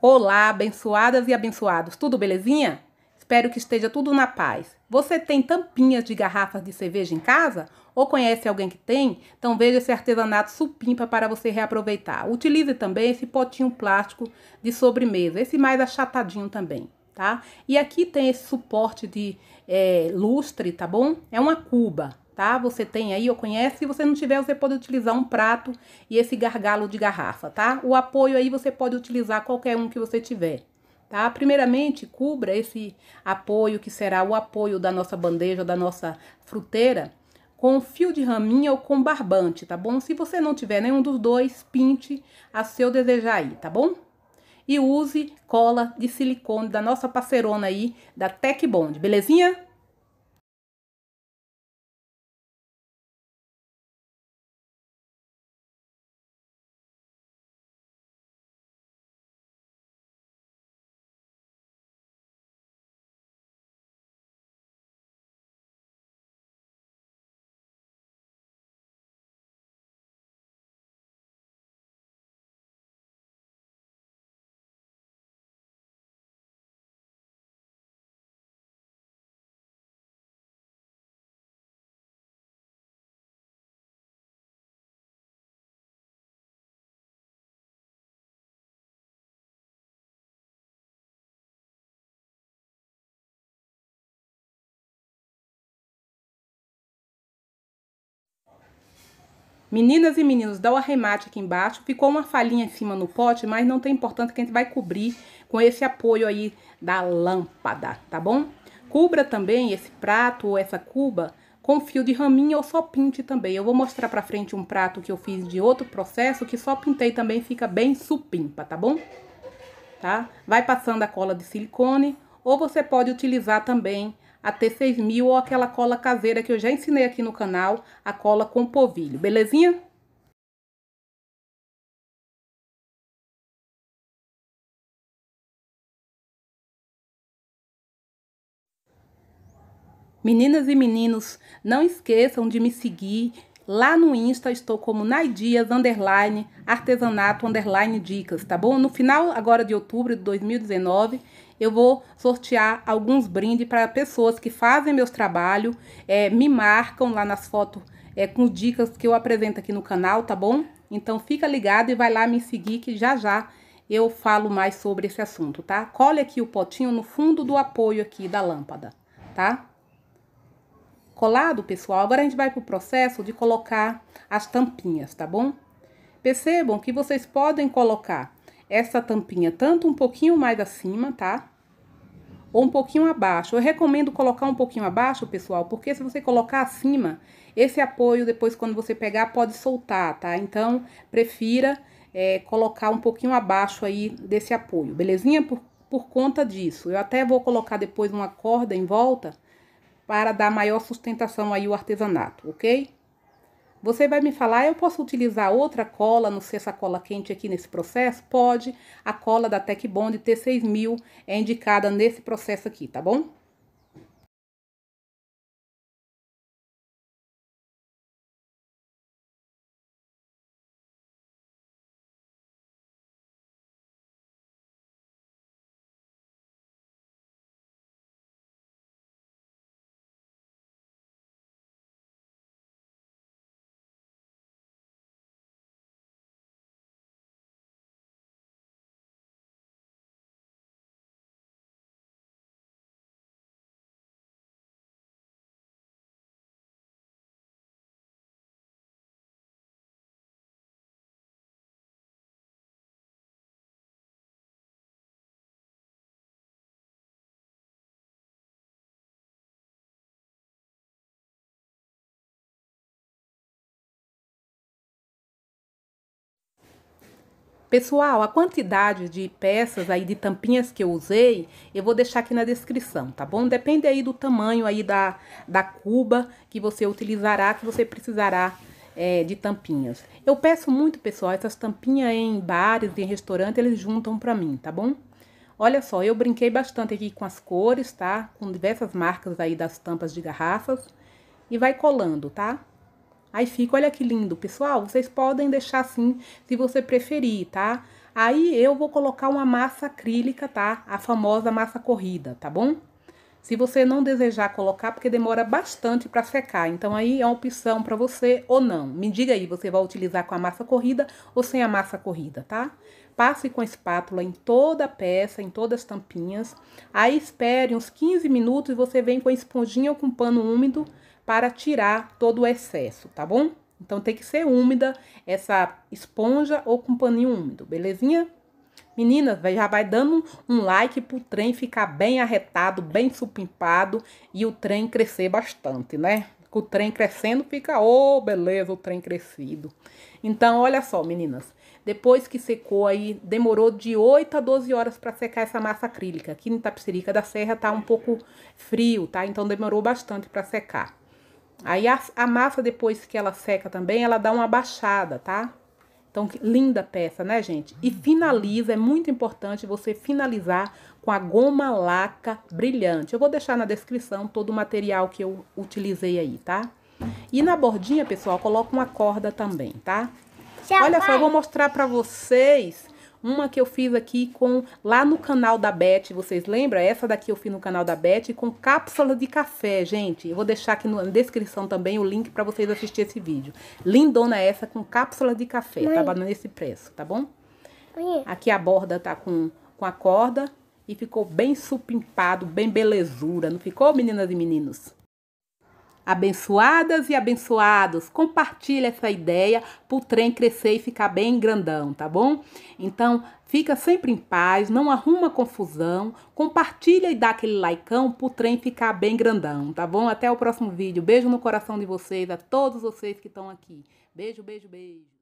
Olá, abençoadas e abençoados, tudo belezinha? Espero que esteja tudo na paz. Você tem tampinhas de garrafas de cerveja em casa? Ou conhece alguém que tem? Então veja esse artesanato supimpa para você reaproveitar. Utilize também esse potinho plástico de sobremesa, esse mais achatadinho também, tá? E aqui tem esse suporte de é, lustre, tá bom? É uma cuba, tá? Você tem aí, ou conhece. Se você não tiver, você pode utilizar um prato e esse gargalo de garrafa, tá? O apoio aí você pode utilizar qualquer um que você tiver, tá? Primeiramente, cubra esse apoio que será o apoio da nossa bandeja, da nossa fruteira, com fio de raminha ou com barbante, tá bom? Se você não tiver nenhum dos dois, pinte a seu desejar aí, tá bom? E use cola de silicone da nossa parcerona aí, da Tec Bond, belezinha? Meninas e meninos, dá o arremate aqui embaixo. Ficou uma falhinha em cima no pote, mas não tem importância que a gente vai cobrir com esse apoio aí da lâmpada, tá bom? Cubra também esse prato ou essa cuba com fio de raminha ou só pinte também. Eu vou mostrar pra frente um prato que eu fiz de outro processo que só pintei também, fica bem supimpa, tá bom? Tá? Vai passando a cola de silicone ou você pode utilizar também a T6000 ou aquela cola caseira que eu já ensinei aqui no canal, a cola com povilho, belezinha? Meninas e meninos, não esqueçam de me seguir. Lá no Insta estou como Naidias, underline, artesanato, underline, dicas, tá bom? No final agora de outubro de 2019, eu vou sortear alguns brindes para pessoas que fazem meus trabalhos, é, me marcam lá nas fotos é, com dicas que eu apresento aqui no canal, tá bom? Então fica ligado e vai lá me seguir que já já eu falo mais sobre esse assunto, tá? Cole aqui o potinho no fundo do apoio aqui da lâmpada, tá? Colado, pessoal, agora a gente vai pro processo de colocar as tampinhas, tá bom? Percebam que vocês podem colocar essa tampinha tanto um pouquinho mais acima, tá? Ou um pouquinho abaixo. Eu recomendo colocar um pouquinho abaixo, pessoal, porque se você colocar acima, esse apoio depois quando você pegar pode soltar, tá? Então, prefira é, colocar um pouquinho abaixo aí desse apoio, belezinha? Por, por conta disso. Eu até vou colocar depois uma corda em volta para dar maior sustentação aí o artesanato, ok? Você vai me falar, eu posso utilizar outra cola, não sei essa cola quente aqui nesse processo? Pode, a cola da Tec Bond T6000 é indicada nesse processo aqui, tá bom? Pessoal, a quantidade de peças aí de tampinhas que eu usei, eu vou deixar aqui na descrição, tá bom? Depende aí do tamanho aí da, da cuba que você utilizará, que você precisará é, de tampinhas. Eu peço muito, pessoal, essas tampinhas em bares, em restaurante, eles juntam pra mim, tá bom? Olha só, eu brinquei bastante aqui com as cores, tá? Com diversas marcas aí das tampas de garrafas. E vai colando, tá? Aí fica, olha que lindo, pessoal. Vocês podem deixar assim, se você preferir, tá? Aí eu vou colocar uma massa acrílica, tá? A famosa massa corrida, tá bom? Se você não desejar colocar, porque demora bastante para secar, então aí é uma opção para você ou não. Me diga aí, você vai utilizar com a massa corrida ou sem a massa corrida, tá? Passe com a espátula em toda a peça, em todas as tampinhas. Aí espere uns 15 minutos e você vem com a esponjinha ou com pano úmido para tirar todo o excesso, tá bom? Então tem que ser úmida essa esponja ou com paninho úmido, belezinha? Meninas, já vai dando um like pro trem ficar bem arretado, bem supimpado e o trem crescer bastante, né? Com o trem crescendo fica, ô, oh, beleza, o trem crescido. Então, olha só, meninas, depois que secou aí, demorou de 8 a 12 horas para secar essa massa acrílica. Aqui em Tapicerica da Serra tá um pouco frio, tá? Então demorou bastante para secar. Aí a, a, massa, depois que ela seca também, ela dá uma baixada, tá? Então, linda peça, né, gente? E finaliza, é muito importante você finalizar com a goma laca brilhante. Eu vou deixar na descrição todo o material que eu utilizei aí, tá? E na bordinha, pessoal, coloca uma corda também, tá? Olha só, eu vou mostrar pra vocês uma que eu fiz aqui com lá no canal da Beth, vocês lembram? Essa daqui eu fiz no canal da Beth com cápsula de café, gente. Eu vou deixar aqui na descrição também o link para vocês assistir esse vídeo. Lindona essa com cápsula de café, tá Mãe. tava nesse preço, tá bom? Mãe. Aqui a borda tá com, com a corda e ficou bem supimpado, bem belezura, não ficou, meninas e meninos? Abençoadas e abençoados, compartilhe essa ideia para o trem crescer e ficar bem grandão, tá bom? Então, fica sempre em paz, não arruma confusão, compartilha e dá aquele likeão para o trem ficar bem grandão, tá bom? Até o próximo vídeo. Beijo no coração de vocês, a todos vocês que estão aqui. Beijo, beijo, beijo.